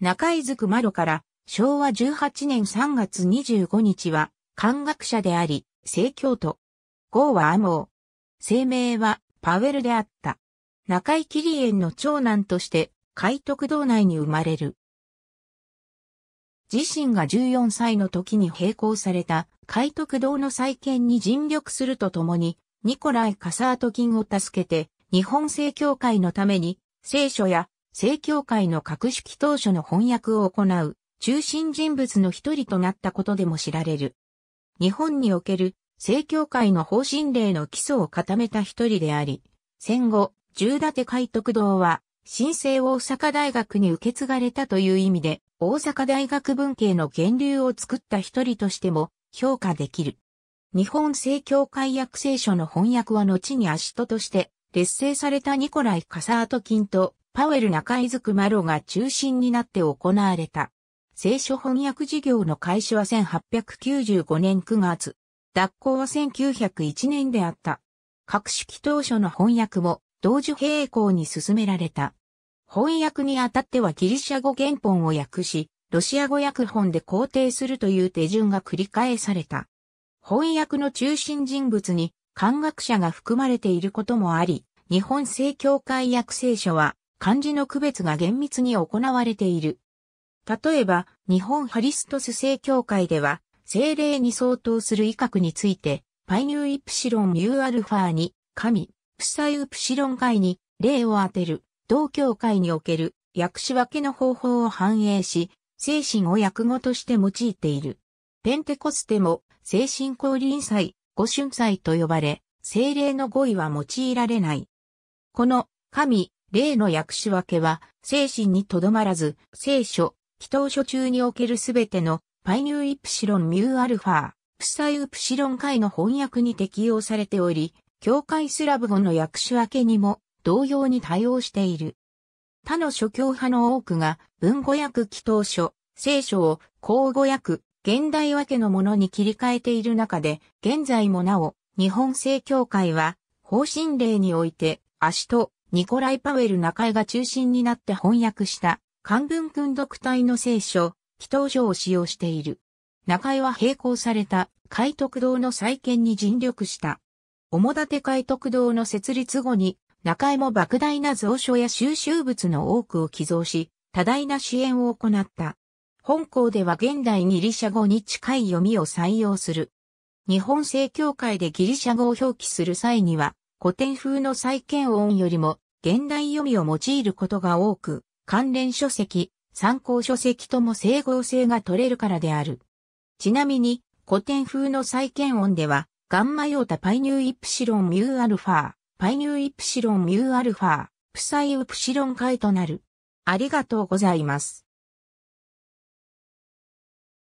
中井宿窓から昭和18年3月25日は、漢学者であり、聖教徒。号はアモー。姓名はパウエルであった。中井キリエンの長男として、海徳道内に生まれる。自身が14歳の時に並行された海徳道の再建に尽力するとともに、ニコライ・カサートキンを助けて、日本聖教会のために、聖書や正教会の格式当初の翻訳を行う中心人物の一人となったことでも知られる。日本における正教会の方針令の基礎を固めた一人であり、戦後、十立海徳堂は、新生大阪大学に受け継がれたという意味で、大阪大学文系の源流を作った一人としても評価できる。日本正教会約聖書の翻訳は後に足ととして、劣勢されたニコライ・カサート金とパウエル中井づくマロが中心になって行われた。聖書翻訳事業の開始は1895年9月、脱行は1901年であった。各式当初の翻訳も同時並行に進められた。翻訳にあたってはギリシャ語原本を訳し、ロシア語訳本で肯定するという手順が繰り返された。翻訳の中心人物に漢学者が含まれていることもあり、日本正教会訳聖書は漢字の区別が厳密に行われている。例えば、日本ハリストス正教会では、精霊に相当する威嚇について、パイニューイプシロン u ーに、神、プサユプシロン会に、霊を当てる、同教会における、訳し分けの方法を反映し、精神を訳語として用いている。ペンテコステも、精神降臨祭、五春祭と呼ばれ、精霊の語彙は用いられない。この、神、例の訳し分けは、精神にとどまらず、聖書、祈祷書中におけるすべての、パイニューイプシロンミューアルファ、プサイウプシロン会の翻訳に適用されており、教会スラブ語の訳し分けにも、同様に対応している。他の諸教派の多くが、文語訳祈祷書、聖書を、口語訳、現代分けのものに切り替えている中で、現在もなお、日本正教会は、方針例において、足とニコライ・パウエル中江が中心になって翻訳した漢文訓読体の聖書、祈祷書を使用している。中江は並行された海徳堂の再建に尽力した。表立海徳堂の設立後に、中江も莫大な蔵書や収集物の多くを寄贈し、多大な支援を行った。本校では現代ギリシャ語に近い読みを採用する。日本正教会でギリシャ語を表記する際には、古典風の再建音よりも現代読みを用いることが多く、関連書籍、参考書籍とも整合性が取れるからである。ちなみに、古典風の再建音では、ガンマヨータパイニューイプシロンミューアルファ、パイニューイプシロンミューアルファ、プサイウプシロン回となる。ありがとうございます。